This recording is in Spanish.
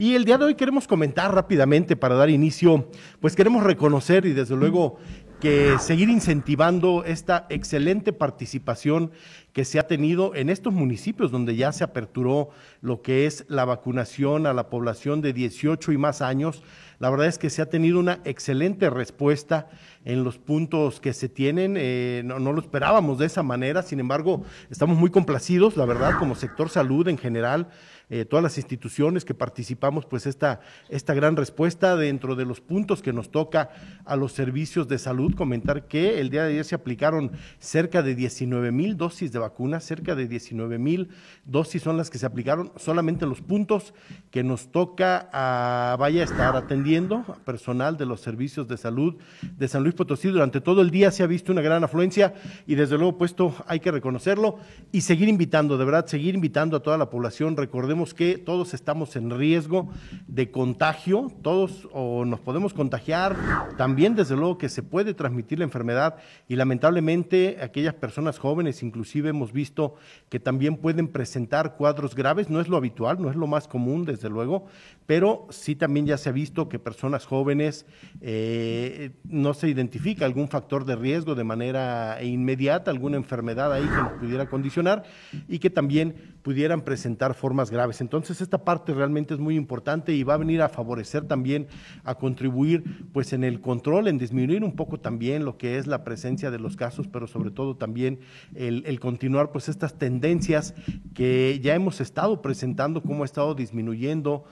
Y el día de hoy queremos comentar rápidamente para dar inicio, pues queremos reconocer y desde luego que seguir incentivando esta excelente participación que se ha tenido en estos municipios donde ya se aperturó lo que es la vacunación a la población de 18 y más años. La verdad es que se ha tenido una excelente respuesta en los puntos que se tienen. Eh, no, lo esperábamos de esa manera, sin embargo, estamos muy complacidos, la verdad, como sector salud en general, eh, todas las instituciones que participamos, pues esta, esta gran respuesta dentro de los puntos que nos toca a los servicios de salud. Comentar que el día de ayer se aplicaron cerca de 19 mil dosis de vacuna, cerca de 19 mil dosis son las que se aplicaron solamente los puntos que nos toca ah, vaya a estar atendiendo personal de los servicios de salud de San Luis Potosí. Durante todo el día se ha visto una gran afluencia y desde luego puesto hay que reconocerlo y seguir invitando, de verdad, seguir invitando a toda la población. Recordemos que todos estamos en riesgo de contagio, todos o nos podemos contagiar, también desde luego que se puede transmitir la enfermedad y lamentablemente aquellas personas jóvenes inclusive hemos visto que también pueden presentar cuadros graves, no es lo habitual, no es lo más común, desde luego, pero sí también ya se ha visto que personas jóvenes eh, no se identifica algún factor de riesgo de manera inmediata, alguna enfermedad ahí que nos pudiera condicionar y que también pudieran presentar formas graves. Entonces, esta parte realmente es muy importante y va a venir a favorecer también, a contribuir pues en el control, en disminuir un poco también lo que es la presencia de los casos, pero sobre todo también el, el control continuar pues estas tendencias que ya hemos estado presentando, cómo ha estado disminuyendo